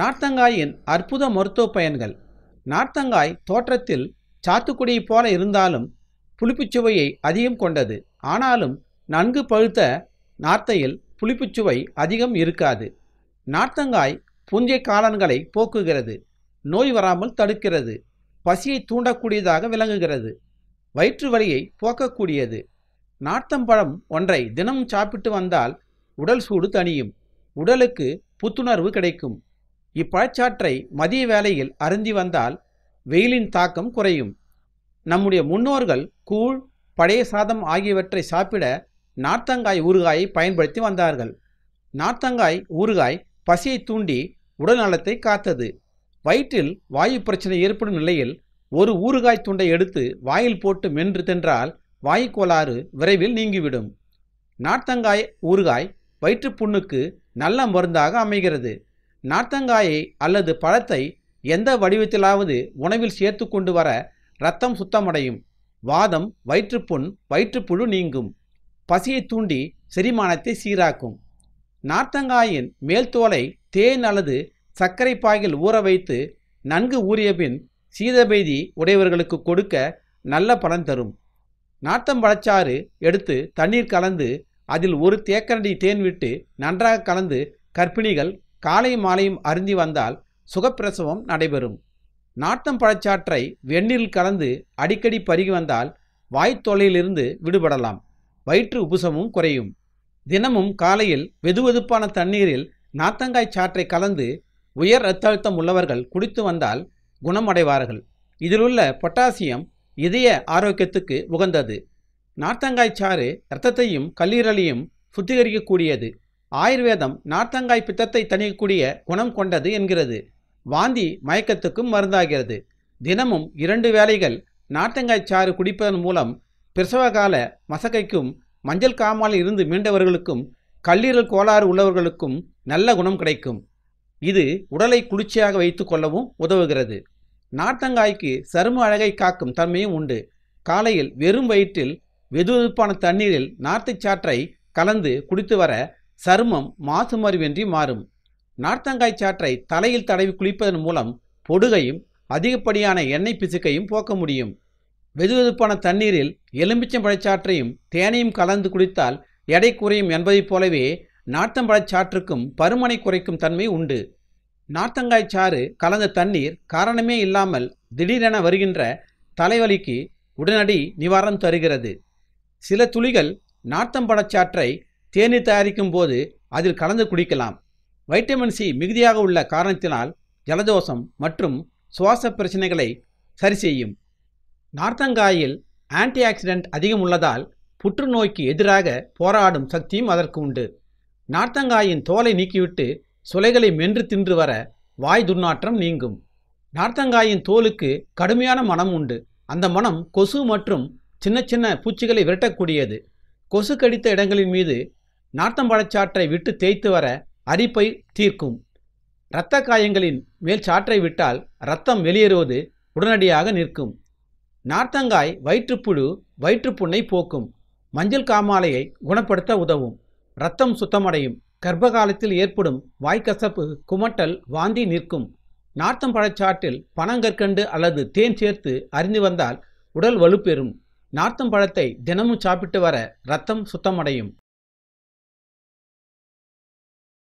நார்த்தங்காயின் அற்புத மருத்துவ பயன்கள் நார்த்தங்காய் தோற்றத்தில் சாத்துக்குடி போல இருந்தாலும் புளிப்புச்சுவையை அதிகம் கொண்டது ஆனாலும் நன்கு பழுத்த நார்த்தையில் புளிப்புச்சுவை அதிகம் இருக்காது நார்த்தங்காய் புஞ்சை காலன்களை போக்குகிறது நோய் வராமல் தடுக்கிறது பசியை தூண்டக்கூடியதாக விளங்குகிறது வயிற்று வலியை போக்கக்கூடியது நார்த்தம்பழம் ஒன்றை தினமும் சாப்பிட்டு வந்தால் உடல் சூடு தணியும் உடலுக்கு புத்துணர்வு கிடைக்கும் இப்பழச்சாற்றை மதிய வேளையில் அருந்தி வந்தால் வெயிலின் தாக்கம் குறையும் நம்முடைய முன்னோர்கள் கூழ் பழைய சாதம் ஆகியவற்றை சாப்பிட நார்த்தங்காய் ஊறுகாயை பயன்படுத்தி வந்தார்கள் நார்த்தங்காய் ஊறுகாய் பசியை தூண்டி உடல்நலத்தை காத்தது வயிற்றில் வாயு பிரச்சனை ஏற்படும் நிலையில் ஒரு ஊறுகாய் துண்டை எடுத்து வாயில் போட்டு மென்று தென்றால் வாயு கோளாறு விரைவில் நீங்கிவிடும் நார்த்தங்காய் ஊறுகாய் வயிற்றுப்புண்ணுக்கு நல்ல மருந்தாக அமைகிறது நார்த்தங்காயை அல்லது பழத்தை எந்த வடிவத்திலாவது உணவில் சேர்த்து கொண்டு வர ரத்தம் சுத்தமடையும் வாதம் வயிற்றுப்புண் வயிற்றுப்புழு நீங்கும் பசியை தூண்டி செரிமானத்தை சீராக்கும் நார்த்தங்காயின் மேல் தோலை தேன் அல்லது சர்க்கரை பாயில் ஊற வைத்து நன்கு ஊறிய பின் உடையவர்களுக்கு கொடுக்க நல்ல பலன் தரும் பழச்சாறு எடுத்து தண்ணீர் கலந்து அதில் ஒரு தேக்கரண்டி தேன் விட்டு நன்றாக கலந்து கர்ப்பிணிகள் காலை மாலையும் அருந்தி வந்தால் சுகப்பிரசவம் நடைபெறும் நாட்டம் பழச்சாற்றை வெண்ணில் கலந்து அடிக்கடி பருகி வந்தால் தொலையிலிருந்து விடுபடலாம் வயிற்று உபசமும் குறையும் தினமும் காலையில் வெதுவெதுப்பான தண்ணீரில் நாத்தங்காய் சாற்றை கலந்து உயர் இரத்த அழுத்தம் உள்ளவர்கள் குடித்து வந்தால் குணமடைவார்கள் இதிலுள்ள பொட்டாசியம் இதய ஆரோக்கியத்துக்கு உகந்தது நார்த்தங்காய் சாறு இரத்தத்தையும் கல்லீரலையும் சுத்திகரிக்கக்கூடியது ஆயுர்வேதம் நார்த்தங்காய் பித்தத்தை தணிக்கக்கூடிய குணம் கொண்டது என்கிறது வாந்தி மயக்கத்துக்கும் மருந்தாகிறது தினமும் இரண்டு வேளைகள் நார்த்தங்காய் சாறு குடிப்பதன் மூலம் பிரசவகால மசக்கைக்கும் மஞ்சள் காமால் இருந்து மீண்டவர்களுக்கும் கல்லீரல் கோளாறு உள்ளவர்களுக்கும் நல்ல குணம் கிடைக்கும் இது உடலை குளிர்ச்சியாக வைத்து கொள்ளவும் உதவுகிறது நார்த்தங்காய்க்கு சரும அழகை காக்கும் தன்மையும் உண்டு காலையில் வெறும் வயிற்றில் வெதுவெதுப்பான தண்ணீரில் நார்த்தை சாற்றை கலந்து குடித்து வர சருமம் மாசுமறிவின்றி மாறும் நார்த்தங்காய் சாற்றை தலையில் தடவி குளிப்பதன் மூலம் பொடுகையும் அதிகப்படியான எண்ணெய் பிசுக்கையும் போக்க முடியும் வெதுவெதுப்பான தண்ணீரில் பழச்சாற்றையும் தேனையும் கலந்து குடித்தால் எடை குறையும் என்பதைப் போலவே நார்த்தம்பழச்சாற்றுக்கும் பருமனை குறைக்கும் தன்மை உண்டு நார்த்தங்காய் சாறு கலந்த தண்ணீர் காரணமே இல்லாமல் திடீரென வருகின்ற தலைவலிக்கு உடனடி நிவாரணம் தருகிறது சில துளிகள் நார்த்தம்பழச்சாற்றை தேநீர் தயாரிக்கும் போது அதில் கலந்து குடிக்கலாம் வைட்டமின் சி மிகுதியாக உள்ள காரணத்தினால் ஜலதோஷம் மற்றும் சுவாச பிரச்சனைகளை சரி செய்யும் நார்த்தங்காயில் ஆன்டி ஆக்சிடென்ட் அதிகம் உள்ளதால் புற்றுநோய்க்கு எதிராக போராடும் சக்தியும் அதற்கு உண்டு நார்த்தங்காயின் தோலை நீக்கிவிட்டு சுலைகளை மென்று தின்று வர வாய் துர்நாற்றம் நீங்கும் நார்த்தங்காயின் தோலுக்கு கடுமையான மனம் உண்டு அந்த மனம் கொசு மற்றும் சின்ன சின்ன பூச்சிகளை விரட்டக்கூடியது கொசு கடித்த இடங்களின் மீது நார்த்தம்பழச்சாற்றை விட்டு தேய்த்து வர அரிப்பை தீர்க்கும் இரத்த காயங்களின் மேல் சாற்றை விட்டால் இரத்தம் வெளியேறுவது உடனடியாக நிற்கும் நார்த்தங்காய் வயிற்றுப்புழு வயிற்றுப்புண்ணை போக்கும் மஞ்சள் காமாலையை குணப்படுத்த உதவும் இரத்தம் சுத்தமடையும் கர்ப்ப காலத்தில் ஏற்படும் வாய்க்கசப்பு குமட்டல் வாந்தி நிற்கும் நார்த்தம் பழச்சாற்றில் பனங்கற்கண்டு அல்லது தேன் சேர்த்து அறிந்து வந்தால் உடல் வலுப்பெறும் நார்த்தம் பழத்தை தினமும் சாப்பிட்டு வர இரத்தம் சுத்தமடையும்